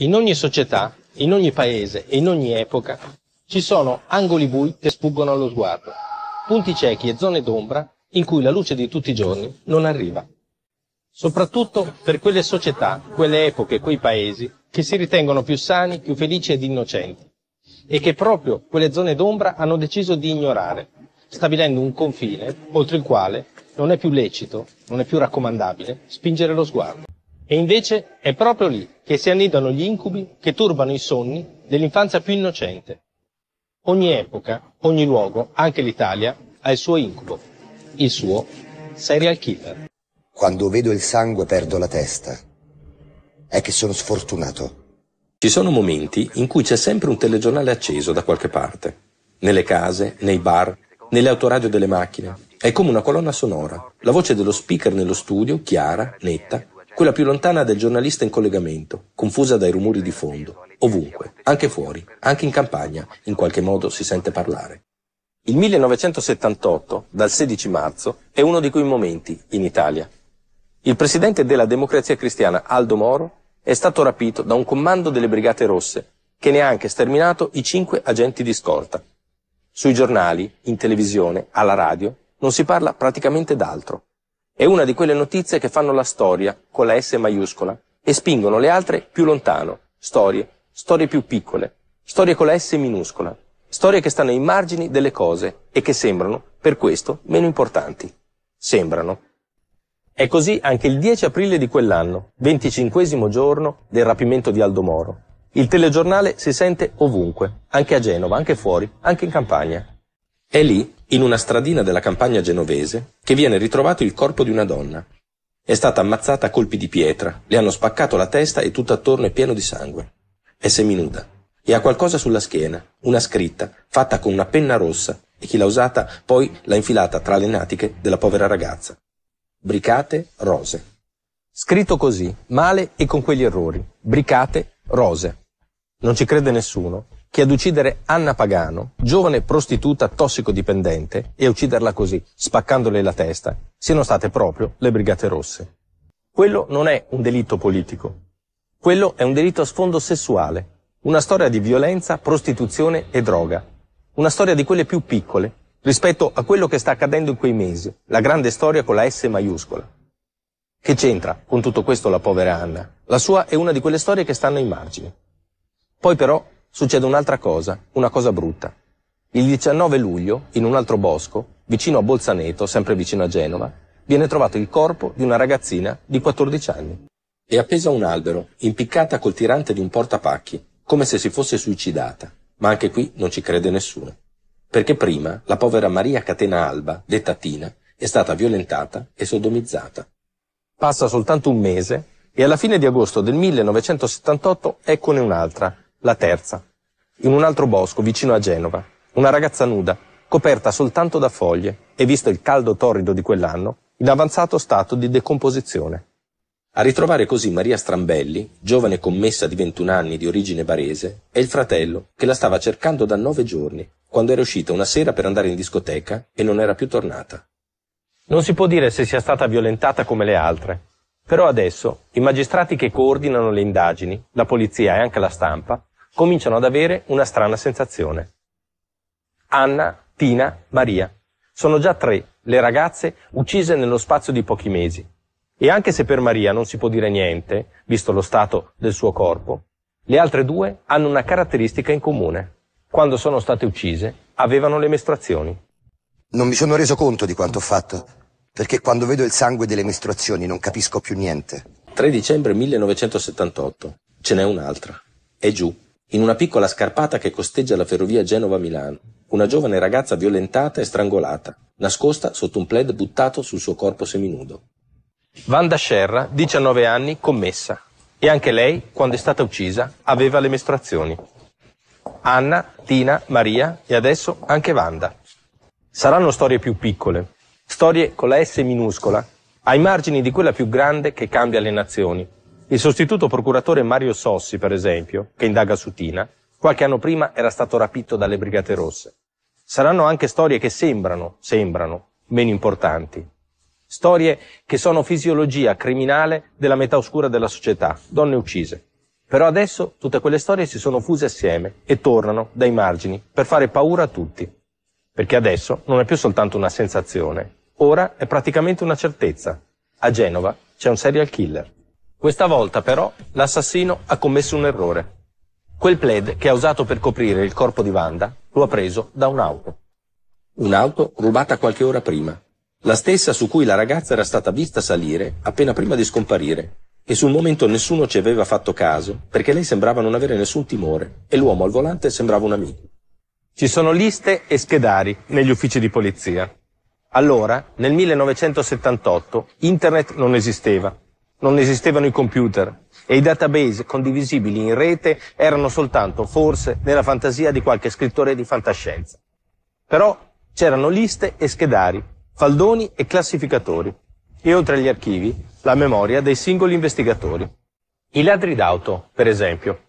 In ogni società, in ogni paese e in ogni epoca ci sono angoli bui che sfuggono allo sguardo, punti ciechi e zone d'ombra in cui la luce di tutti i giorni non arriva. Soprattutto per quelle società, quelle epoche, e quei paesi che si ritengono più sani, più felici ed innocenti e che proprio quelle zone d'ombra hanno deciso di ignorare, stabilendo un confine oltre il quale non è più lecito, non è più raccomandabile spingere lo sguardo. E invece è proprio lì che si annidano gli incubi che turbano i sonni dell'infanzia più innocente. Ogni epoca, ogni luogo, anche l'Italia, ha il suo incubo, il suo serial killer. Quando vedo il sangue perdo la testa. È che sono sfortunato. Ci sono momenti in cui c'è sempre un telegiornale acceso da qualche parte. Nelle case, nei bar, nelle autoradio delle macchine. È come una colonna sonora. La voce dello speaker nello studio, chiara, netta, quella più lontana del giornalista in collegamento, confusa dai rumori di fondo, ovunque, anche fuori, anche in campagna, in qualche modo si sente parlare. Il 1978, dal 16 marzo, è uno di quei momenti in Italia. Il presidente della democrazia cristiana Aldo Moro è stato rapito da un comando delle Brigate Rosse che ne ha anche sterminato i cinque agenti di scorta. Sui giornali, in televisione, alla radio, non si parla praticamente d'altro. È una di quelle notizie che fanno la storia, con la S maiuscola, e spingono le altre più lontano. Storie, storie più piccole, storie con la S minuscola, storie che stanno ai margini delle cose e che sembrano, per questo, meno importanti. Sembrano. È così anche il 10 aprile di quell'anno, 25 giorno del rapimento di Aldo Moro. Il telegiornale si sente ovunque, anche a Genova, anche fuori, anche in campagna. È lì, in una stradina della campagna genovese, che viene ritrovato il corpo di una donna. È stata ammazzata a colpi di pietra, le hanno spaccato la testa e tutto attorno è pieno di sangue. È seminuda e ha qualcosa sulla schiena, una scritta, fatta con una penna rossa, e chi l'ha usata poi l'ha infilata tra le natiche della povera ragazza. Bricate rose. Scritto così, male e con quegli errori. Bricate rose. Non ci crede nessuno, che ad uccidere Anna Pagano, giovane prostituta tossicodipendente, e a ucciderla così, spaccandole la testa, siano state proprio le Brigate Rosse. Quello non è un delitto politico. Quello è un delitto a sfondo sessuale, una storia di violenza, prostituzione e droga. Una storia di quelle più piccole, rispetto a quello che sta accadendo in quei mesi, la grande storia con la S maiuscola. Che c'entra con tutto questo la povera Anna? La sua è una di quelle storie che stanno ai margini. Poi però succede un'altra cosa, una cosa brutta. Il 19 luglio, in un altro bosco, vicino a Bolzaneto, sempre vicino a Genova, viene trovato il corpo di una ragazzina di 14 anni. È appesa a un albero, impiccata col tirante di un portapacchi, come se si fosse suicidata, ma anche qui non ci crede nessuno. Perché prima la povera Maria Catena Alba, detta Tina, è stata violentata e sodomizzata. Passa soltanto un mese e alla fine di agosto del 1978 eccone un'altra, la terza, in un altro bosco vicino a Genova, una ragazza nuda, coperta soltanto da foglie e visto il caldo torrido di quell'anno, in avanzato stato di decomposizione. A ritrovare così Maria Strambelli, giovane commessa di 21 anni di origine barese, è il fratello che la stava cercando da nove giorni, quando era uscita una sera per andare in discoteca e non era più tornata. Non si può dire se sia stata violentata come le altre, però adesso i magistrati che coordinano le indagini, la polizia e anche la stampa cominciano ad avere una strana sensazione. Anna, Tina, Maria. Sono già tre le ragazze uccise nello spazio di pochi mesi. E anche se per Maria non si può dire niente, visto lo stato del suo corpo, le altre due hanno una caratteristica in comune. Quando sono state uccise, avevano le mestruazioni. Non mi sono reso conto di quanto ho fatto, perché quando vedo il sangue delle mestruazioni non capisco più niente. 3 dicembre 1978. Ce n'è un'altra. È giù in una piccola scarpata che costeggia la ferrovia Genova-Milano, una giovane ragazza violentata e strangolata, nascosta sotto un plaid buttato sul suo corpo seminudo. Vanda Scerra, 19 anni, commessa. E anche lei, quando è stata uccisa, aveva le mestruazioni. Anna, Tina, Maria e adesso anche Vanda. Saranno storie più piccole, storie con la S minuscola, ai margini di quella più grande che cambia le nazioni, il sostituto procuratore Mario Sossi, per esempio, che indaga su Tina, qualche anno prima era stato rapito dalle Brigate Rosse. Saranno anche storie che sembrano, sembrano, meno importanti. Storie che sono fisiologia criminale della metà oscura della società, donne uccise. Però adesso tutte quelle storie si sono fuse assieme e tornano dai margini per fare paura a tutti. Perché adesso non è più soltanto una sensazione, ora è praticamente una certezza. A Genova c'è un serial killer. Questa volta però l'assassino ha commesso un errore. Quel plaid che ha usato per coprire il corpo di Wanda lo ha preso da un'auto. Un'auto rubata qualche ora prima, la stessa su cui la ragazza era stata vista salire appena prima di scomparire, e sul momento nessuno ci aveva fatto caso perché lei sembrava non avere nessun timore e l'uomo al volante sembrava un amico. Ci sono liste e schedari negli uffici di polizia. Allora, nel 1978, internet non esisteva non esistevano i computer e i database condivisibili in rete erano soltanto, forse, nella fantasia di qualche scrittore di fantascienza. Però c'erano liste e schedari, faldoni e classificatori, e oltre agli archivi, la memoria dei singoli investigatori. I ladri d'auto, per esempio,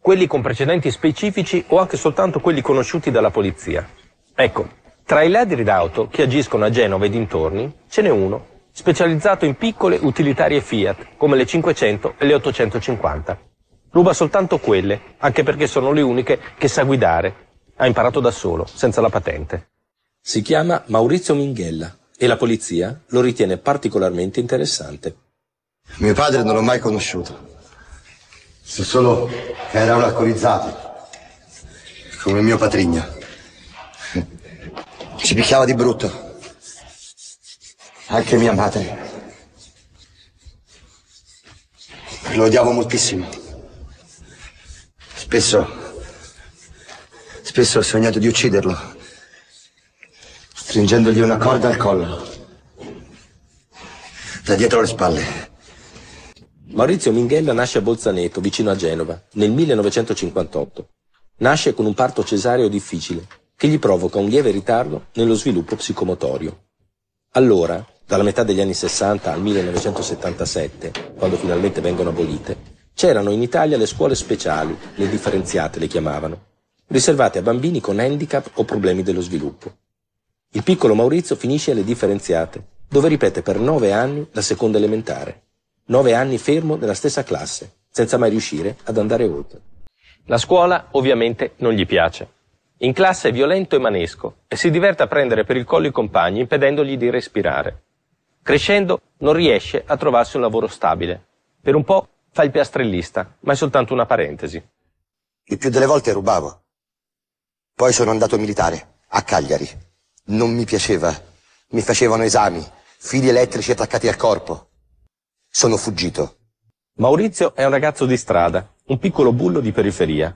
quelli con precedenti specifici o anche soltanto quelli conosciuti dalla polizia. Ecco, tra i ladri d'auto che agiscono a Genova e dintorni, ce n'è uno specializzato in piccole utilitarie Fiat, come le 500 e le 850. Ruba soltanto quelle, anche perché sono le uniche che sa guidare. Ha imparato da solo, senza la patente. Si chiama Maurizio Minghella e la polizia lo ritiene particolarmente interessante. Mio padre non l'ho mai conosciuto. So solo che era un alcolizzato, come mio patrigno. Ci picchiava di brutto. Anche mia madre. Lo odiavo moltissimo. Spesso... Spesso ho sognato di ucciderlo. Stringendogli una corda al collo. Da dietro le spalle. Maurizio Minghella nasce a Bolzaneto, vicino a Genova, nel 1958. Nasce con un parto cesareo difficile, che gli provoca un lieve ritardo nello sviluppo psicomotorio. Allora, dalla metà degli anni 60 al 1977, quando finalmente vengono abolite, c'erano in Italia le scuole speciali, le differenziate le chiamavano, riservate a bambini con handicap o problemi dello sviluppo. Il piccolo Maurizio finisce alle differenziate, dove ripete per nove anni la seconda elementare, nove anni fermo nella stessa classe, senza mai riuscire ad andare oltre. La scuola ovviamente non gli piace. In classe è violento e manesco e si diverte a prendere per il collo i compagni impedendogli di respirare. Crescendo non riesce a trovarsi un lavoro stabile. Per un po' fa il piastrellista, ma è soltanto una parentesi. Il più delle volte rubavo. Poi sono andato militare, a Cagliari. Non mi piaceva. Mi facevano esami, fili elettrici attaccati al corpo. Sono fuggito. Maurizio è un ragazzo di strada, un piccolo bullo di periferia.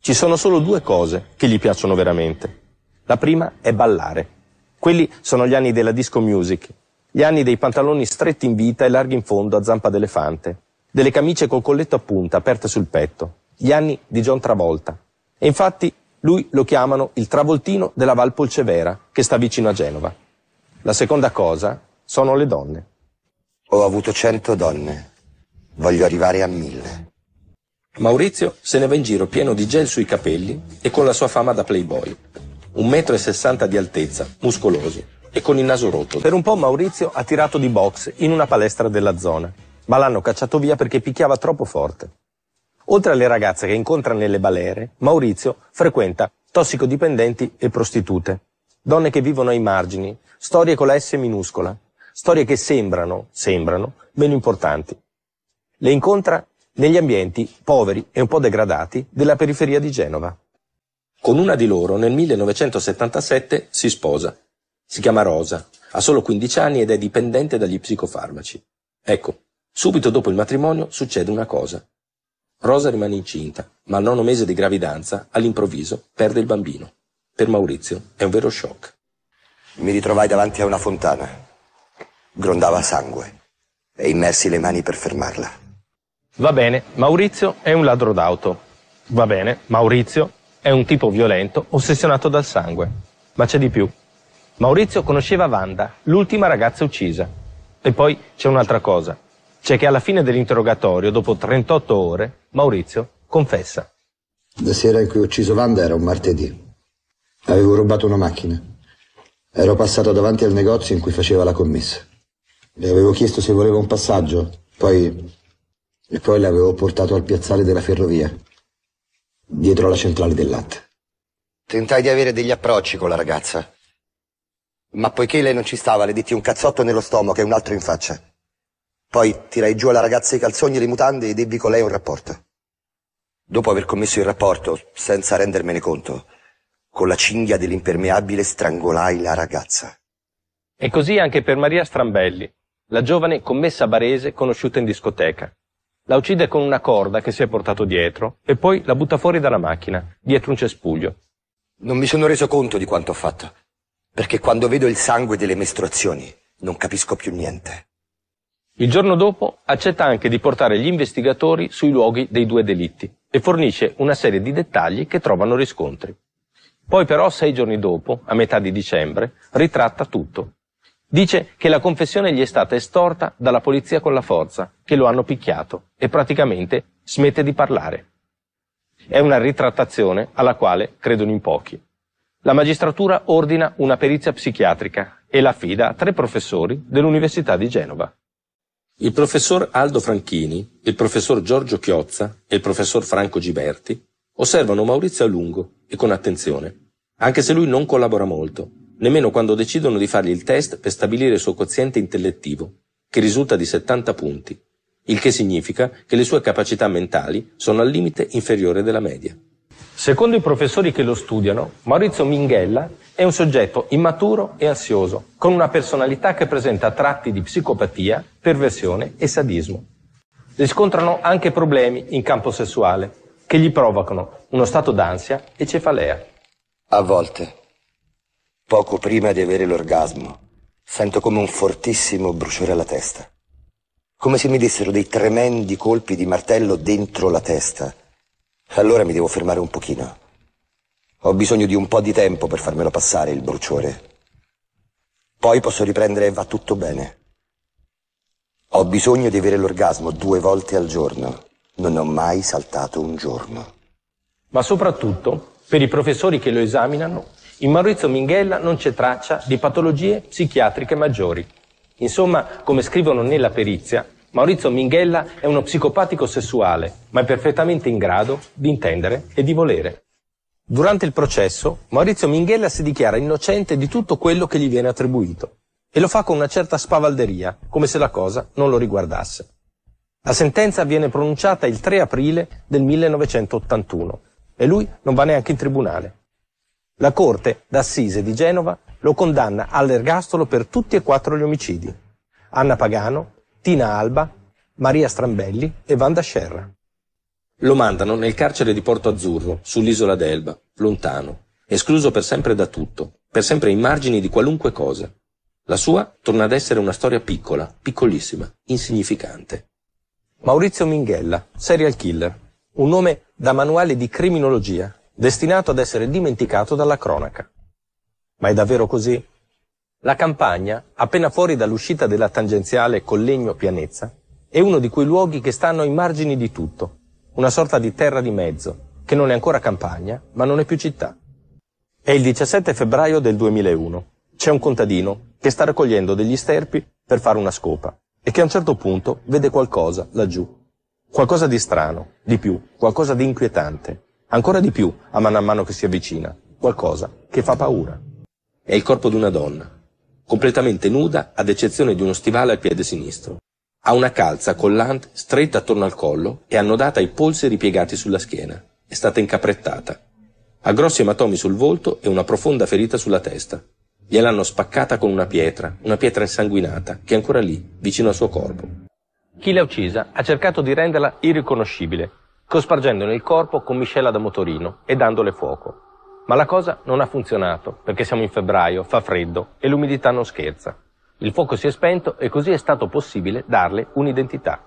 Ci sono solo due cose che gli piacciono veramente. La prima è ballare. Quelli sono gli anni della disco music gli anni dei pantaloni stretti in vita e larghi in fondo a zampa d'elefante. Delle camicie col colletto a punta, aperte sul petto. Gli anni di John Travolta. E infatti lui lo chiamano il travoltino della Val Polcevera, che sta vicino a Genova. La seconda cosa sono le donne. Ho avuto cento donne. Voglio arrivare a mille. Maurizio se ne va in giro pieno di gel sui capelli e con la sua fama da playboy. Un metro e sessanta di altezza, muscoloso, e con il naso rotto. Per un po' Maurizio ha tirato di box in una palestra della zona, ma l'hanno cacciato via perché picchiava troppo forte. Oltre alle ragazze che incontra nelle balere, Maurizio frequenta tossicodipendenti e prostitute, donne che vivono ai margini, storie con la S minuscola, storie che sembrano, sembrano, meno importanti. Le incontra negli ambienti poveri e un po' degradati della periferia di Genova. Con una di loro nel 1977 si sposa si chiama Rosa, ha solo 15 anni ed è dipendente dagli psicofarmaci. Ecco, subito dopo il matrimonio succede una cosa. Rosa rimane incinta, ma al nono mese di gravidanza, all'improvviso, perde il bambino. Per Maurizio è un vero shock. Mi ritrovai davanti a una fontana. Grondava sangue e immersi le mani per fermarla. Va bene, Maurizio è un ladro d'auto. Va bene, Maurizio è un tipo violento, ossessionato dal sangue. Ma c'è di più. Maurizio conosceva Wanda, l'ultima ragazza uccisa. E poi c'è un'altra cosa. C'è che alla fine dell'interrogatorio, dopo 38 ore, Maurizio confessa. La sera in cui ho ucciso Wanda era un martedì. Avevo rubato una macchina. Ero passato davanti al negozio in cui faceva la commessa. Le avevo chiesto se voleva un passaggio, poi... e poi l'avevo portato al piazzale della ferrovia, dietro la centrale del latte. Tentai di avere degli approcci con la ragazza. Ma poiché lei non ci stava, le ditti un cazzotto nello stomaco e un altro in faccia. Poi tirai giù alla ragazza i calzoni e le mutande ed ebbi con lei un rapporto. Dopo aver commesso il rapporto, senza rendermene conto, con la cinghia dell'impermeabile strangolai la ragazza. E così anche per Maria Strambelli, la giovane commessa barese conosciuta in discoteca. La uccide con una corda che si è portato dietro e poi la butta fuori dalla macchina, dietro un cespuglio. Non mi sono reso conto di quanto ho fatto perché quando vedo il sangue delle mestruazioni non capisco più niente. Il giorno dopo accetta anche di portare gli investigatori sui luoghi dei due delitti e fornisce una serie di dettagli che trovano riscontri. Poi però, sei giorni dopo, a metà di dicembre, ritratta tutto. Dice che la confessione gli è stata estorta dalla polizia con la forza, che lo hanno picchiato e praticamente smette di parlare. È una ritrattazione alla quale credono in pochi. La magistratura ordina una perizia psichiatrica e la affida a tre professori dell'Università di Genova. Il professor Aldo Franchini, il professor Giorgio Chiozza e il professor Franco Giberti osservano Maurizio a lungo e con attenzione, anche se lui non collabora molto, nemmeno quando decidono di fargli il test per stabilire il suo quoziente intellettivo, che risulta di 70 punti, il che significa che le sue capacità mentali sono al limite inferiore della media. Secondo i professori che lo studiano, Maurizio Minghella è un soggetto immaturo e ansioso, con una personalità che presenta tratti di psicopatia, perversione e sadismo. Riscontrano anche problemi in campo sessuale, che gli provocano uno stato d'ansia e cefalea. A volte, poco prima di avere l'orgasmo, sento come un fortissimo bruciore alla testa, come se mi dessero dei tremendi colpi di martello dentro la testa allora mi devo fermare un pochino. Ho bisogno di un po' di tempo per farmelo passare il bruciore. Poi posso riprendere e va tutto bene. Ho bisogno di avere l'orgasmo due volte al giorno. Non ho mai saltato un giorno. Ma soprattutto, per i professori che lo esaminano, in Maurizio Minghella non c'è traccia di patologie psichiatriche maggiori. Insomma, come scrivono nella perizia, Maurizio Minghella è uno psicopatico sessuale, ma è perfettamente in grado di intendere e di volere. Durante il processo, Maurizio Minghella si dichiara innocente di tutto quello che gli viene attribuito e lo fa con una certa spavalderia, come se la cosa non lo riguardasse. La sentenza viene pronunciata il 3 aprile del 1981 e lui non va neanche in tribunale. La Corte d'Assise di Genova lo condanna all'ergastolo per tutti e quattro gli omicidi. Anna Pagano, Tina Alba, Maria Strambelli e Wanda Scerra. Lo mandano nel carcere di Porto Azzurro, sull'isola d'Elba, lontano, escluso per sempre da tutto, per sempre ai margini di qualunque cosa. La sua torna ad essere una storia piccola, piccolissima, insignificante. Maurizio Minghella, serial killer, un nome da manuale di criminologia, destinato ad essere dimenticato dalla cronaca. Ma è davvero così? La campagna, appena fuori dall'uscita della tangenziale Collegno-Pianezza, è uno di quei luoghi che stanno ai margini di tutto, una sorta di terra di mezzo, che non è ancora campagna, ma non è più città. È il 17 febbraio del 2001. C'è un contadino che sta raccogliendo degli sterpi per fare una scopa e che a un certo punto vede qualcosa laggiù. Qualcosa di strano, di più, qualcosa di inquietante, ancora di più a mano a mano che si avvicina, qualcosa che fa paura. È il corpo di una donna, completamente nuda ad eccezione di uno stivale al piede sinistro. Ha una calza collante stretta attorno al collo e annodata ai polsi ripiegati sulla schiena. È stata incaprettata. Ha grossi ematomi sul volto e una profonda ferita sulla testa. Gliel'hanno spaccata con una pietra, una pietra insanguinata, che è ancora lì, vicino al suo corpo. Chi l'ha uccisa ha cercato di renderla irriconoscibile, cospargendone il corpo con miscela da motorino e dandole fuoco. Ma la cosa non ha funzionato, perché siamo in febbraio, fa freddo e l'umidità non scherza. Il fuoco si è spento e così è stato possibile darle un'identità.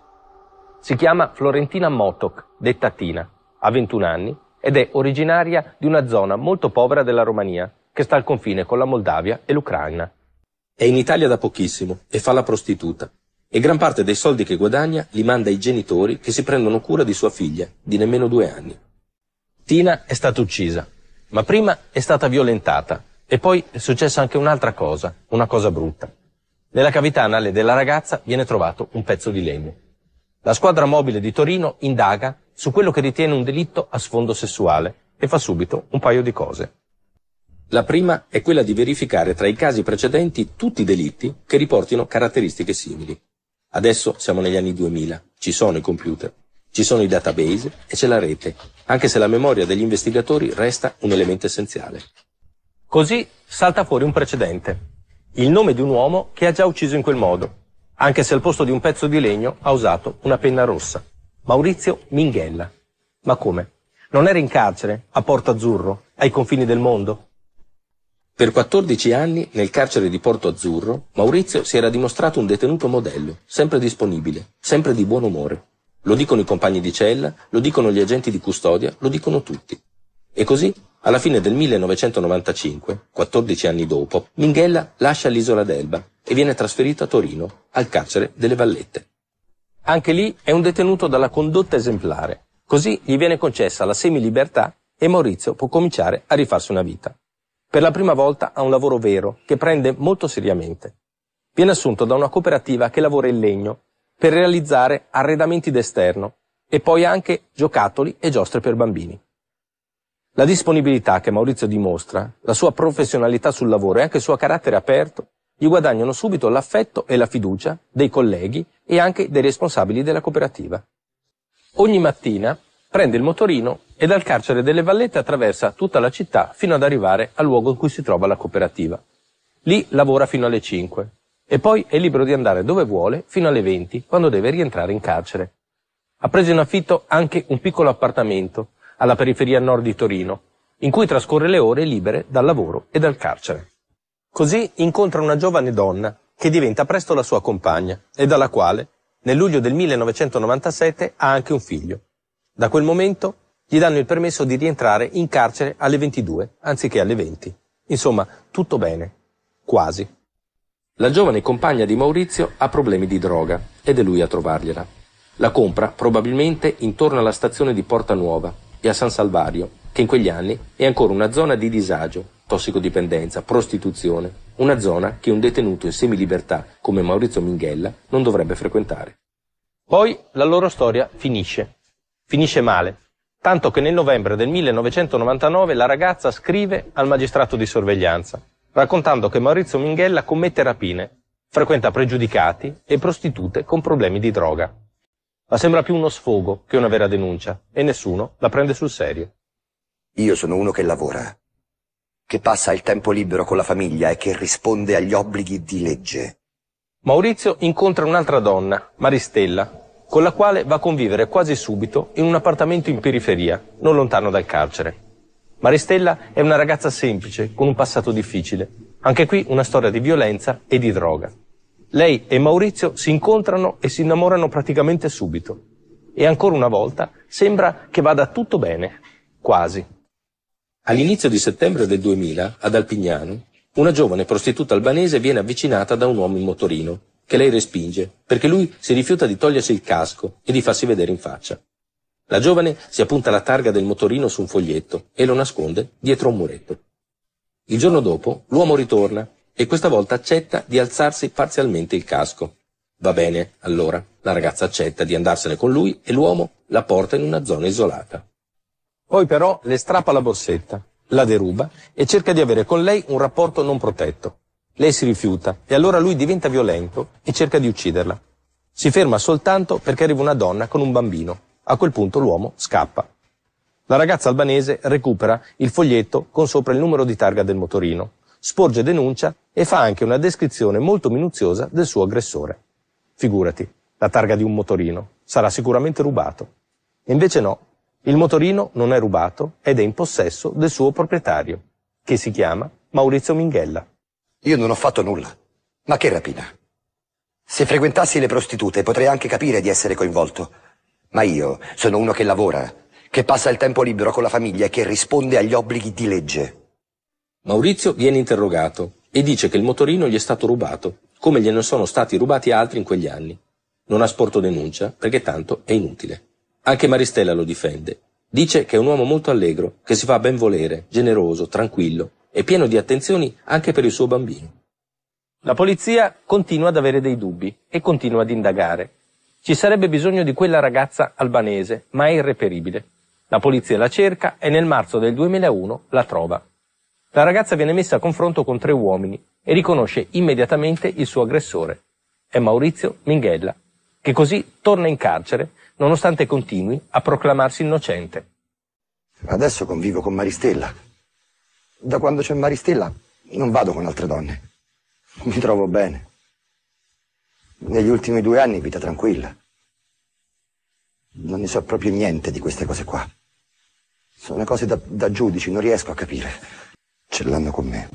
Si chiama Florentina Motok, detta Tina, ha 21 anni ed è originaria di una zona molto povera della Romania, che sta al confine con la Moldavia e l'Ucraina. È in Italia da pochissimo e fa la prostituta. E gran parte dei soldi che guadagna li manda ai genitori che si prendono cura di sua figlia, di nemmeno due anni. Tina è stata uccisa ma prima è stata violentata e poi è successa anche un'altra cosa, una cosa brutta. Nella cavità anale della ragazza viene trovato un pezzo di legno. La squadra mobile di Torino indaga su quello che ritiene un delitto a sfondo sessuale e fa subito un paio di cose. La prima è quella di verificare tra i casi precedenti tutti i delitti che riportino caratteristiche simili. Adesso siamo negli anni 2000, ci sono i computer, ci sono i database e c'è la rete, anche se la memoria degli investigatori resta un elemento essenziale. Così salta fuori un precedente, il nome di un uomo che ha già ucciso in quel modo, anche se al posto di un pezzo di legno ha usato una penna rossa, Maurizio Minghella. Ma come? Non era in carcere, a Porto Azzurro, ai confini del mondo? Per 14 anni, nel carcere di Porto Azzurro, Maurizio si era dimostrato un detenuto modello, sempre disponibile, sempre di buon umore. Lo dicono i compagni di cella, lo dicono gli agenti di custodia, lo dicono tutti. E così, alla fine del 1995, 14 anni dopo, Minghella lascia l'isola d'Elba e viene trasferito a Torino, al carcere delle Vallette. Anche lì è un detenuto dalla condotta esemplare. Così gli viene concessa la semilibertà e Maurizio può cominciare a rifarsi una vita. Per la prima volta ha un lavoro vero che prende molto seriamente. Viene assunto da una cooperativa che lavora in legno per realizzare arredamenti d'esterno e poi anche giocattoli e giostre per bambini. La disponibilità che Maurizio dimostra, la sua professionalità sul lavoro e anche il suo carattere aperto gli guadagnano subito l'affetto e la fiducia dei colleghi e anche dei responsabili della cooperativa. Ogni mattina prende il motorino e dal carcere delle Vallette attraversa tutta la città fino ad arrivare al luogo in cui si trova la cooperativa. Lì lavora fino alle 5, e poi è libero di andare dove vuole fino alle 20, quando deve rientrare in carcere. Ha preso in affitto anche un piccolo appartamento alla periferia nord di Torino, in cui trascorre le ore libere dal lavoro e dal carcere. Così incontra una giovane donna che diventa presto la sua compagna e dalla quale, nel luglio del 1997, ha anche un figlio. Da quel momento gli danno il permesso di rientrare in carcere alle 22 anziché alle 20. Insomma, tutto bene. Quasi. La giovane compagna di Maurizio ha problemi di droga ed è lui a trovargliela. La compra probabilmente intorno alla stazione di Porta Nuova e a San Salvario, che in quegli anni è ancora una zona di disagio, tossicodipendenza, prostituzione, una zona che un detenuto in semilibertà come Maurizio Minghella non dovrebbe frequentare. Poi la loro storia finisce. Finisce male, tanto che nel novembre del 1999 la ragazza scrive al magistrato di sorveglianza raccontando che Maurizio Minghella commette rapine, frequenta pregiudicati e prostitute con problemi di droga. Ma sembra più uno sfogo che una vera denuncia e nessuno la prende sul serio. Io sono uno che lavora, che passa il tempo libero con la famiglia e che risponde agli obblighi di legge. Maurizio incontra un'altra donna, Maristella, con la quale va a convivere quasi subito in un appartamento in periferia, non lontano dal carcere. Maristella è una ragazza semplice, con un passato difficile. Anche qui una storia di violenza e di droga. Lei e Maurizio si incontrano e si innamorano praticamente subito. E ancora una volta sembra che vada tutto bene, quasi. All'inizio di settembre del 2000, ad Alpignano, una giovane prostituta albanese viene avvicinata da un uomo in motorino, che lei respinge, perché lui si rifiuta di togliersi il casco e di farsi vedere in faccia. La giovane si appunta la targa del motorino su un foglietto e lo nasconde dietro un muretto. Il giorno dopo l'uomo ritorna e questa volta accetta di alzarsi parzialmente il casco. Va bene, allora, la ragazza accetta di andarsene con lui e l'uomo la porta in una zona isolata. Poi però le strappa la borsetta, la deruba e cerca di avere con lei un rapporto non protetto. Lei si rifiuta e allora lui diventa violento e cerca di ucciderla. Si ferma soltanto perché arriva una donna con un bambino a quel punto l'uomo scappa. La ragazza albanese recupera il foglietto con sopra il numero di targa del motorino, sporge denuncia e fa anche una descrizione molto minuziosa del suo aggressore. Figurati, la targa di un motorino sarà sicuramente rubato. E invece no, il motorino non è rubato ed è in possesso del suo proprietario, che si chiama Maurizio Minghella. Io non ho fatto nulla. Ma che rapina? Se frequentassi le prostitute potrei anche capire di essere coinvolto, ma io sono uno che lavora, che passa il tempo libero con la famiglia e che risponde agli obblighi di legge. Maurizio viene interrogato e dice che il motorino gli è stato rubato, come gliene sono stati rubati altri in quegli anni. Non ha sporto denuncia, perché tanto è inutile. Anche Maristella lo difende. Dice che è un uomo molto allegro, che si fa ben volere, generoso, tranquillo e pieno di attenzioni anche per il suo bambino. La polizia continua ad avere dei dubbi e continua ad indagare. Ci sarebbe bisogno di quella ragazza albanese, ma è irreperibile. La polizia la cerca e nel marzo del 2001 la trova. La ragazza viene messa a confronto con tre uomini e riconosce immediatamente il suo aggressore. È Maurizio Minghella, che così torna in carcere nonostante continui a proclamarsi innocente. Adesso convivo con Maristella. Da quando c'è Maristella non vado con altre donne. Mi trovo bene. Negli ultimi due anni vita tranquilla. Non ne so proprio niente di queste cose qua. Sono cose da, da giudici, non riesco a capire. Ce l'hanno con me.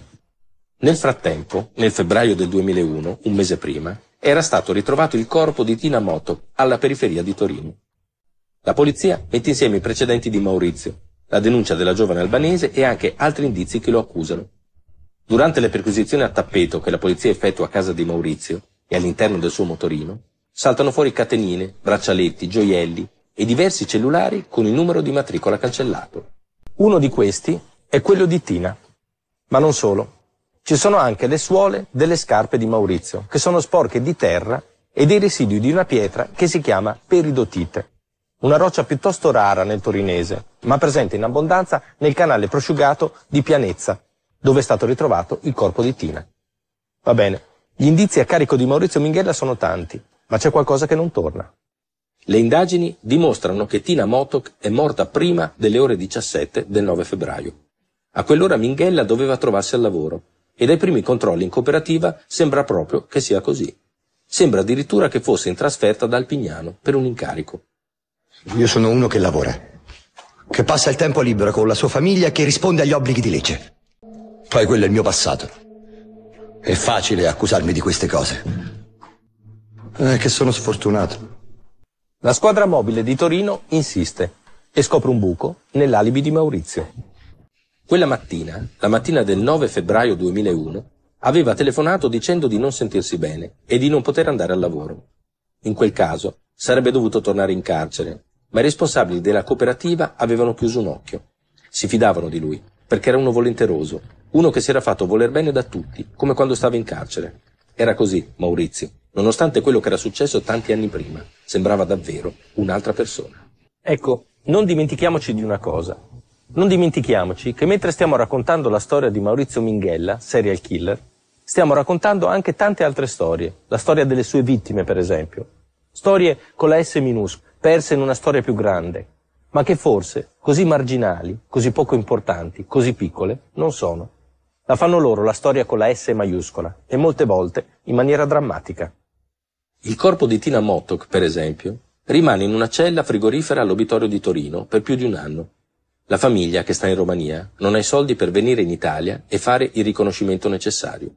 Nel frattempo, nel febbraio del 2001, un mese prima, era stato ritrovato il corpo di Tina Moto alla periferia di Torino. La polizia mette insieme i precedenti di Maurizio, la denuncia della giovane albanese e anche altri indizi che lo accusano. Durante le perquisizioni a tappeto che la polizia effettua a casa di Maurizio, e all'interno del suo motorino saltano fuori catenine, braccialetti, gioielli e diversi cellulari con il numero di matricola cancellato. Uno di questi è quello di Tina. Ma non solo. Ci sono anche le suole delle scarpe di Maurizio, che sono sporche di terra e dei residui di una pietra che si chiama peridotite, una roccia piuttosto rara nel torinese, ma presente in abbondanza nel canale prosciugato di Pianezza, dove è stato ritrovato il corpo di Tina. Va bene, gli indizi a carico di Maurizio Minghella sono tanti, ma c'è qualcosa che non torna. Le indagini dimostrano che Tina Motok è morta prima delle ore 17 del 9 febbraio. A quell'ora Minghella doveva trovarsi al lavoro e dai primi controlli in cooperativa sembra proprio che sia così. Sembra addirittura che fosse in trasferta da Alpignano per un incarico. Io sono uno che lavora, che passa il tempo libero con la sua famiglia e che risponde agli obblighi di legge. Poi quello è il mio passato. È facile accusarmi di queste cose. È eh, che sono sfortunato. La squadra mobile di Torino insiste e scopre un buco nell'alibi di Maurizio. Quella mattina, la mattina del 9 febbraio 2001, aveva telefonato dicendo di non sentirsi bene e di non poter andare al lavoro. In quel caso sarebbe dovuto tornare in carcere, ma i responsabili della cooperativa avevano chiuso un occhio. Si fidavano di lui, perché era uno volenteroso uno che si era fatto voler bene da tutti, come quando stava in carcere. Era così, Maurizio, nonostante quello che era successo tanti anni prima, sembrava davvero un'altra persona. Ecco, non dimentichiamoci di una cosa. Non dimentichiamoci che mentre stiamo raccontando la storia di Maurizio Minghella, serial killer, stiamo raccontando anche tante altre storie, la storia delle sue vittime, per esempio. Storie con la S minuscola, perse in una storia più grande, ma che forse così marginali, così poco importanti, così piccole, non sono. La fanno loro la storia con la S maiuscola e molte volte in maniera drammatica. Il corpo di Tina Mottok, per esempio, rimane in una cella frigorifera all'obitorio di Torino per più di un anno. La famiglia, che sta in Romania, non ha i soldi per venire in Italia e fare il riconoscimento necessario.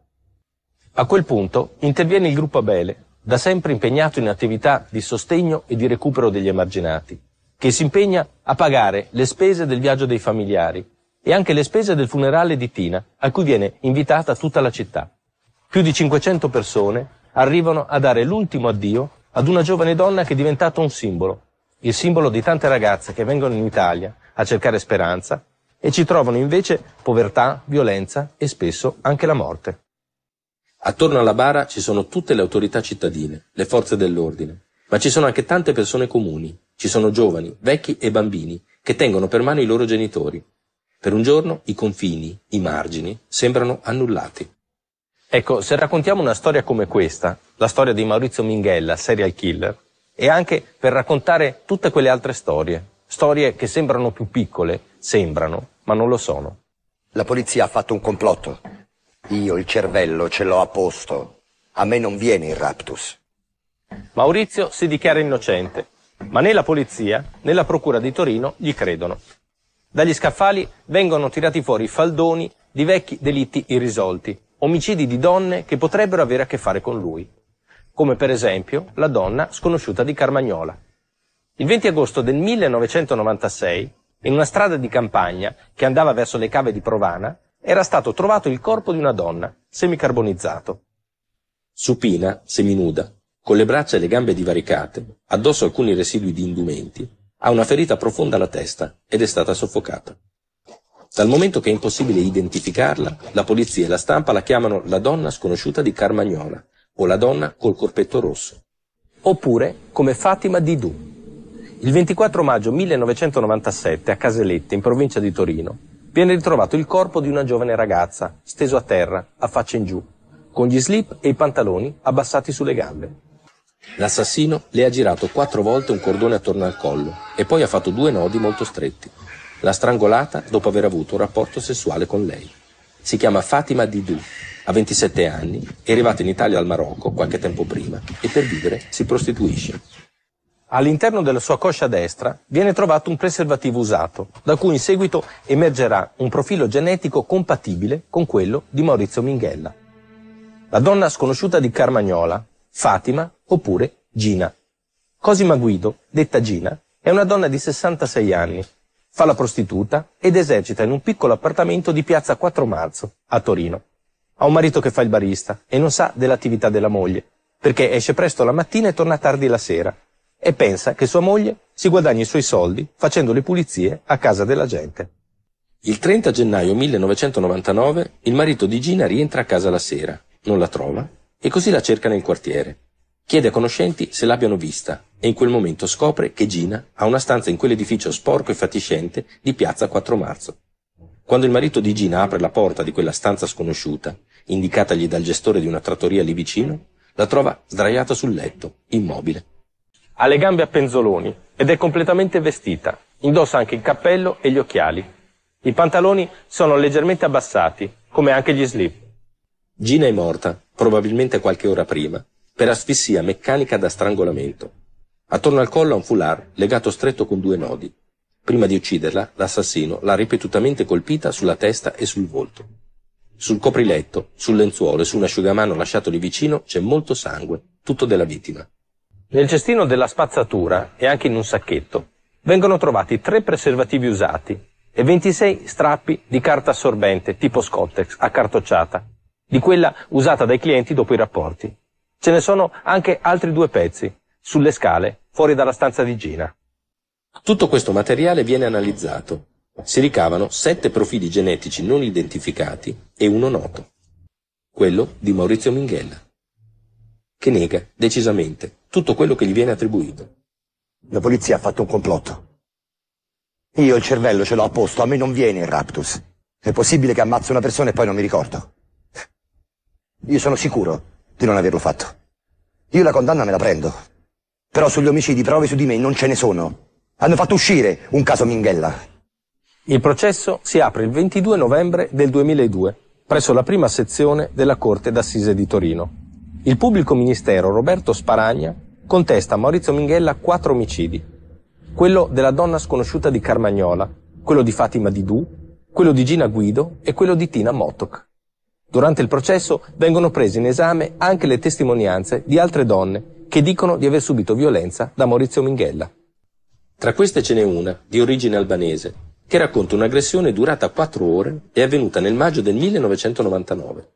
A quel punto interviene il gruppo Abele, da sempre impegnato in attività di sostegno e di recupero degli emarginati, che si impegna a pagare le spese del viaggio dei familiari e anche le spese del funerale di Tina, a cui viene invitata tutta la città. Più di 500 persone arrivano a dare l'ultimo addio ad una giovane donna che è diventata un simbolo, il simbolo di tante ragazze che vengono in Italia a cercare speranza e ci trovano invece povertà, violenza e spesso anche la morte. Attorno alla bara ci sono tutte le autorità cittadine, le forze dell'ordine, ma ci sono anche tante persone comuni, ci sono giovani, vecchi e bambini che tengono per mano i loro genitori, per un giorno i confini, i margini, sembrano annullati. Ecco, se raccontiamo una storia come questa, la storia di Maurizio Minghella, serial killer, è anche per raccontare tutte quelle altre storie, storie che sembrano più piccole, sembrano, ma non lo sono. La polizia ha fatto un complotto. Io il cervello ce l'ho a posto. A me non viene il raptus. Maurizio si dichiara innocente, ma né la polizia né la procura di Torino gli credono. Dagli scaffali vengono tirati fuori faldoni di vecchi delitti irrisolti, omicidi di donne che potrebbero avere a che fare con lui, come per esempio la donna sconosciuta di Carmagnola. Il 20 agosto del 1996, in una strada di campagna che andava verso le cave di Provana, era stato trovato il corpo di una donna, semicarbonizzato. Supina, seminuda, con le braccia e le gambe divaricate, addosso alcuni residui di indumenti, ha una ferita profonda alla testa ed è stata soffocata. Dal momento che è impossibile identificarla, la polizia e la stampa la chiamano la donna sconosciuta di Carmagnola o la donna col corpetto rosso. Oppure come Fatima Didù. Il 24 maggio 1997 a Caselette, in provincia di Torino, viene ritrovato il corpo di una giovane ragazza, steso a terra, a faccia in giù, con gli slip e i pantaloni abbassati sulle gambe. L'assassino le ha girato quattro volte un cordone attorno al collo e poi ha fatto due nodi molto stretti. L'ha strangolata dopo aver avuto un rapporto sessuale con lei. Si chiama Fatima Didou, ha 27 anni, è arrivata in Italia dal Marocco qualche tempo prima e per vivere si prostituisce. All'interno della sua coscia destra viene trovato un preservativo usato, da cui in seguito emergerà un profilo genetico compatibile con quello di Maurizio Minghella. La donna sconosciuta di Carmagnola Fatima oppure Gina. Cosima Guido, detta Gina, è una donna di 66 anni, fa la prostituta ed esercita in un piccolo appartamento di piazza 4 marzo, a Torino. Ha un marito che fa il barista e non sa dell'attività della moglie, perché esce presto la mattina e torna tardi la sera, e pensa che sua moglie si guadagni i suoi soldi facendo le pulizie a casa della gente. Il 30 gennaio 1999 il marito di Gina rientra a casa la sera, non la trova e così la cerca nel quartiere. Chiede a conoscenti se l'abbiano vista e in quel momento scopre che Gina ha una stanza in quell'edificio sporco e fatiscente di piazza 4 marzo. Quando il marito di Gina apre la porta di quella stanza sconosciuta, indicatagli dal gestore di una trattoria lì vicino, la trova sdraiata sul letto, immobile. Ha le gambe a penzoloni ed è completamente vestita. Indossa anche il cappello e gli occhiali. I pantaloni sono leggermente abbassati, come anche gli slip. Gina è morta probabilmente qualche ora prima, per asfissia meccanica da strangolamento. Attorno al collo ha un foulard legato stretto con due nodi. Prima di ucciderla, l'assassino l'ha ripetutamente colpita sulla testa e sul volto. Sul copriletto, sul lenzuolo e su un asciugamano lasciato lì vicino c'è molto sangue, tutto della vittima. Nel cestino della spazzatura e anche in un sacchetto vengono trovati tre preservativi usati e 26 strappi di carta assorbente tipo Scottex accartocciata di quella usata dai clienti dopo i rapporti. Ce ne sono anche altri due pezzi, sulle scale, fuori dalla stanza di Gina. Tutto questo materiale viene analizzato. Si ricavano sette profili genetici non identificati e uno noto, quello di Maurizio Minghella, che nega decisamente tutto quello che gli viene attribuito. La polizia ha fatto un complotto. Io il cervello ce l'ho a posto, a me non viene il raptus. È possibile che ammazzo una persona e poi non mi ricordo. Io sono sicuro di non averlo fatto. Io la condanna me la prendo. Però sugli omicidi prove su di me non ce ne sono. Hanno fatto uscire un caso Minghella. Il processo si apre il 22 novembre del 2002 presso la prima sezione della Corte d'Assise di Torino. Il pubblico ministero Roberto Sparagna contesta a Maurizio Minghella quattro omicidi. Quello della donna sconosciuta di Carmagnola, quello di Fatima Didù, quello di Gina Guido e quello di Tina Motok. Durante il processo vengono prese in esame anche le testimonianze di altre donne che dicono di aver subito violenza da Maurizio Minghella. Tra queste ce n'è una, di origine albanese, che racconta un'aggressione durata quattro ore e avvenuta nel maggio del 1999.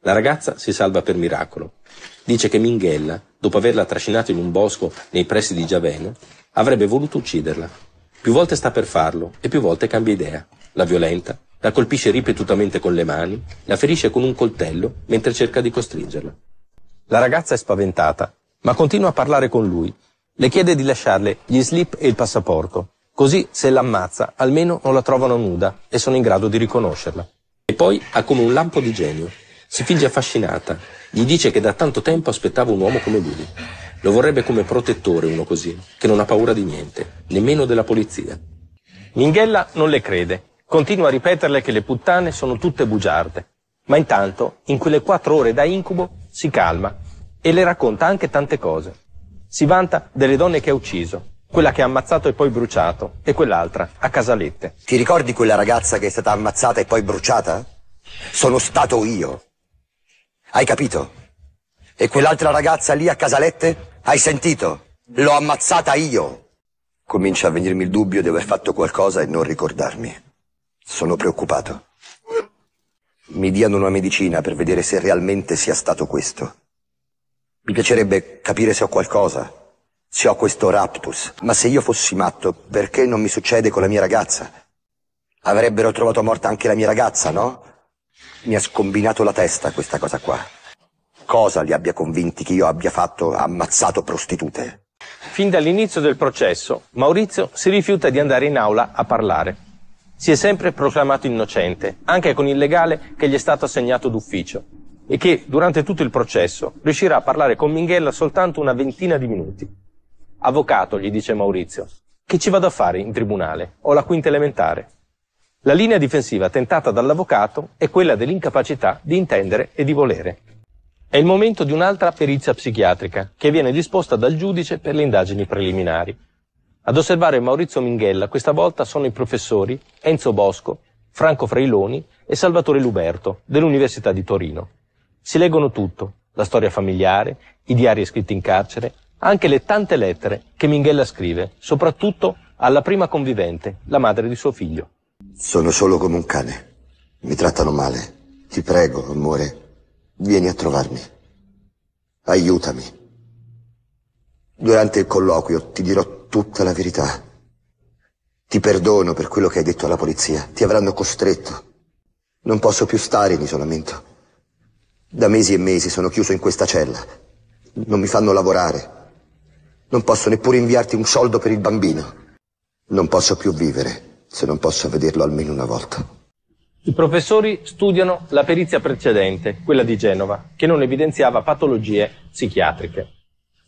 La ragazza si salva per miracolo. Dice che Minghella, dopo averla trascinata in un bosco nei pressi di Giaveno, avrebbe voluto ucciderla. Più volte sta per farlo e più volte cambia idea. La violenta la colpisce ripetutamente con le mani, la ferisce con un coltello mentre cerca di costringerla. La ragazza è spaventata, ma continua a parlare con lui. Le chiede di lasciarle gli slip e il passaporto, così se l'ammazza almeno non la trovano nuda e sono in grado di riconoscerla. E poi ha come un lampo di genio. Si finge affascinata, gli dice che da tanto tempo aspettava un uomo come lui. Lo vorrebbe come protettore uno così, che non ha paura di niente, nemmeno della polizia. Minghella non le crede Continua a ripeterle che le puttane sono tutte bugiarde. Ma intanto, in quelle quattro ore da incubo, si calma e le racconta anche tante cose. Si vanta delle donne che ha ucciso, quella che ha ammazzato e poi bruciato, e quell'altra, a Casalette. Ti ricordi quella ragazza che è stata ammazzata e poi bruciata? Sono stato io. Hai capito? E quell'altra ragazza lì a Casalette? Hai sentito? L'ho ammazzata io. Comincia a venirmi il dubbio di aver fatto qualcosa e non ricordarmi. Sono preoccupato. Mi diano una medicina per vedere se realmente sia stato questo. Mi piacerebbe capire se ho qualcosa, se ho questo raptus, ma se io fossi matto, perché non mi succede con la mia ragazza? Avrebbero trovato morta anche la mia ragazza, no? Mi ha scombinato la testa questa cosa qua. Cosa li abbia convinti che io abbia fatto ammazzato prostitute? Fin dall'inizio del processo, Maurizio si rifiuta di andare in aula a parlare. Si è sempre proclamato innocente, anche con il legale che gli è stato assegnato d'ufficio, e che durante tutto il processo riuscirà a parlare con Minghella soltanto una ventina di minuti. Avvocato, gli dice Maurizio, che ci vado a fare in tribunale? Ho la quinta elementare. La linea difensiva tentata dall'avvocato è quella dell'incapacità di intendere e di volere. È il momento di un'altra perizia psichiatrica che viene disposta dal giudice per le indagini preliminari, ad osservare Maurizio Minghella questa volta sono i professori Enzo Bosco, Franco Frailoni e Salvatore Luberto dell'Università di Torino. Si leggono tutto, la storia familiare, i diari scritti in carcere, anche le tante lettere che Minghella scrive, soprattutto alla prima convivente, la madre di suo figlio. Sono solo come un cane. Mi trattano male. Ti prego, amore, vieni a trovarmi. Aiutami. Durante il colloquio ti dirò tutta la verità. Ti perdono per quello che hai detto alla polizia. Ti avranno costretto. Non posso più stare in isolamento. Da mesi e mesi sono chiuso in questa cella. Non mi fanno lavorare. Non posso neppure inviarti un soldo per il bambino. Non posso più vivere se non posso vederlo almeno una volta. I professori studiano la perizia precedente, quella di Genova, che non evidenziava patologie psichiatriche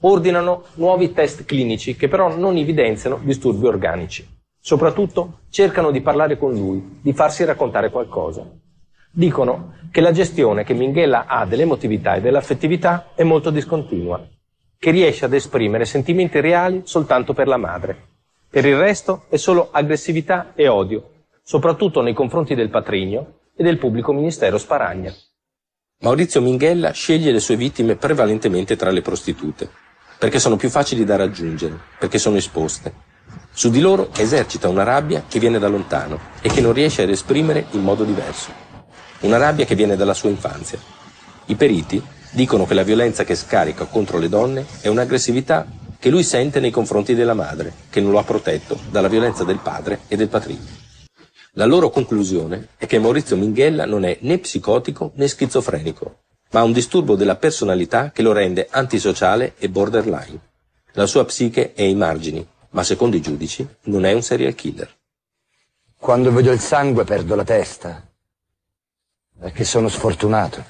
ordinano nuovi test clinici che però non evidenziano disturbi organici. Soprattutto cercano di parlare con lui, di farsi raccontare qualcosa. Dicono che la gestione che Minghella ha dell'emotività e dell'affettività è molto discontinua, che riesce ad esprimere sentimenti reali soltanto per la madre. Per il resto è solo aggressività e odio, soprattutto nei confronti del patrigno e del pubblico ministero Sparagna. Maurizio Minghella sceglie le sue vittime prevalentemente tra le prostitute perché sono più facili da raggiungere, perché sono esposte. Su di loro esercita una rabbia che viene da lontano e che non riesce ad esprimere in modo diverso. Una rabbia che viene dalla sua infanzia. I periti dicono che la violenza che scarica contro le donne è un'aggressività che lui sente nei confronti della madre, che non lo ha protetto dalla violenza del padre e del patrigno. La loro conclusione è che Maurizio Minghella non è né psicotico né schizofrenico, ma un disturbo della personalità che lo rende antisociale e borderline. La sua psiche è ai margini, ma secondo i giudici non è un serial killer. Quando vedo il sangue perdo la testa. Perché sono sfortunato.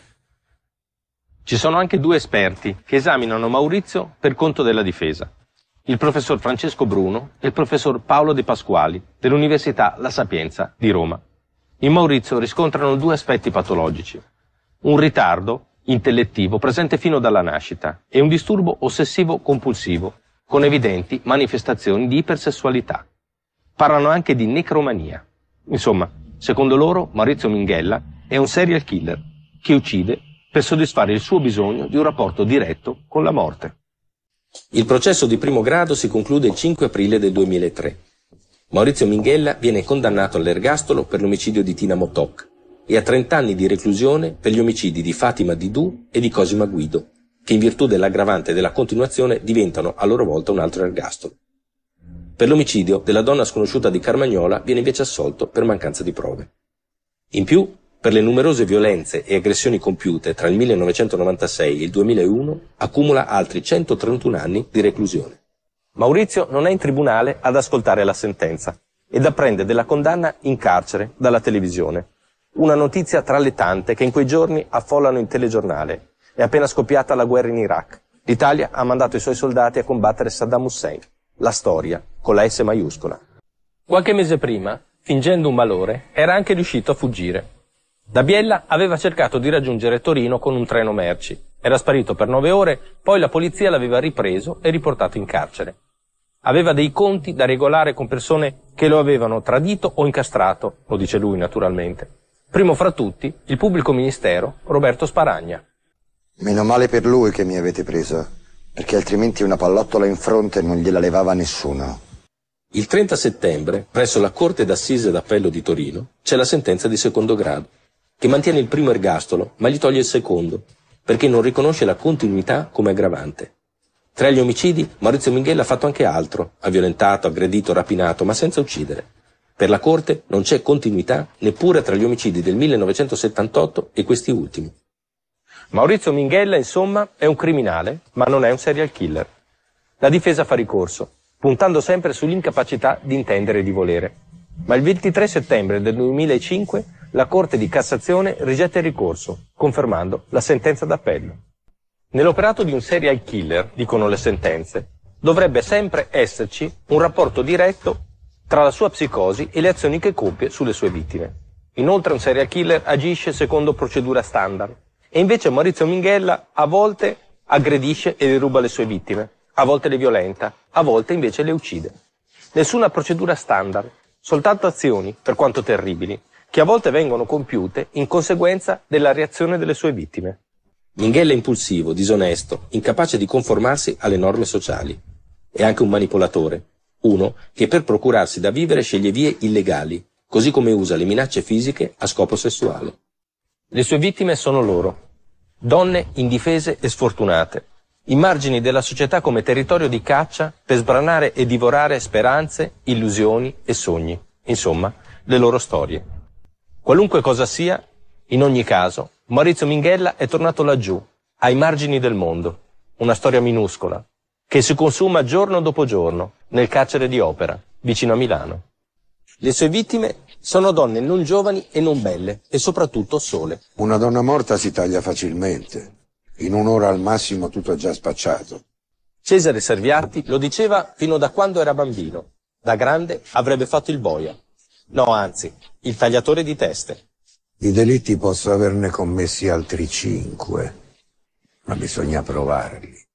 Ci sono anche due esperti che esaminano Maurizio per conto della difesa. Il professor Francesco Bruno e il professor Paolo De Pasquali dell'Università La Sapienza di Roma. In Maurizio riscontrano due aspetti patologici. Un ritardo intellettivo presente fino dalla nascita e un disturbo ossessivo-compulsivo con evidenti manifestazioni di ipersessualità. Parlano anche di necromania. Insomma, secondo loro Maurizio Minghella è un serial killer che uccide per soddisfare il suo bisogno di un rapporto diretto con la morte. Il processo di primo grado si conclude il 5 aprile del 2003. Maurizio Minghella viene condannato all'ergastolo per l'omicidio di Tina Motok e a 30 anni di reclusione per gli omicidi di Fatima Didù e di Cosima Guido, che in virtù dell'aggravante della continuazione diventano a loro volta un altro ergastolo. Per l'omicidio della donna sconosciuta di Carmagnola viene invece assolto per mancanza di prove. In più, per le numerose violenze e aggressioni compiute tra il 1996 e il 2001, accumula altri 131 anni di reclusione. Maurizio non è in tribunale ad ascoltare la sentenza ed apprende della condanna in carcere dalla televisione, una notizia tra le tante che in quei giorni affollano il telegiornale. È appena scoppiata la guerra in Iraq. L'Italia ha mandato i suoi soldati a combattere Saddam Hussein. La storia, con la S maiuscola. Qualche mese prima, fingendo un malore, era anche riuscito a fuggire. Da Biella aveva cercato di raggiungere Torino con un treno merci. Era sparito per nove ore, poi la polizia l'aveva ripreso e riportato in carcere. Aveva dei conti da regolare con persone che lo avevano tradito o incastrato, lo dice lui naturalmente. Primo fra tutti, il pubblico ministero Roberto Sparagna. Meno male per lui che mi avete preso, perché altrimenti una pallottola in fronte non gliela levava nessuno. Il 30 settembre, presso la Corte d'Assise d'Appello di Torino, c'è la sentenza di secondo grado, che mantiene il primo ergastolo, ma gli toglie il secondo, perché non riconosce la continuità come aggravante. Tra gli omicidi, Maurizio Minghella ha fatto anche altro, ha violentato, aggredito, rapinato, ma senza uccidere. Per la Corte non c'è continuità neppure tra gli omicidi del 1978 e questi ultimi. Maurizio Minghella, insomma, è un criminale, ma non è un serial killer. La difesa fa ricorso, puntando sempre sull'incapacità di intendere e di volere. Ma il 23 settembre del 2005 la Corte di Cassazione rigetta il ricorso, confermando la sentenza d'appello. Nell'operato di un serial killer, dicono le sentenze, dovrebbe sempre esserci un rapporto diretto tra la sua psicosi e le azioni che compie sulle sue vittime. Inoltre un serial killer agisce secondo procedura standard e invece Maurizio Minghella a volte aggredisce e le ruba le sue vittime, a volte le violenta, a volte invece le uccide. Nessuna procedura standard, soltanto azioni, per quanto terribili, che a volte vengono compiute in conseguenza della reazione delle sue vittime. Minghella è impulsivo, disonesto, incapace di conformarsi alle norme sociali. È anche un manipolatore, uno che per procurarsi da vivere sceglie vie illegali, così come usa le minacce fisiche a scopo sessuale. Le sue vittime sono loro, donne indifese e sfortunate, i margini della società come territorio di caccia per sbranare e divorare speranze, illusioni e sogni, insomma, le loro storie. Qualunque cosa sia, in ogni caso, Maurizio Minghella è tornato laggiù, ai margini del mondo, una storia minuscola, che si consuma giorno dopo giorno nel carcere di Opera, vicino a Milano. Le sue vittime sono donne non giovani e non belle, e soprattutto sole. Una donna morta si taglia facilmente. In un'ora al massimo tutto è già spacciato. Cesare Serviatti lo diceva fino da quando era bambino. Da grande avrebbe fatto il boia. No, anzi, il tagliatore di teste. Di delitti posso averne commessi altri cinque, ma bisogna provarli.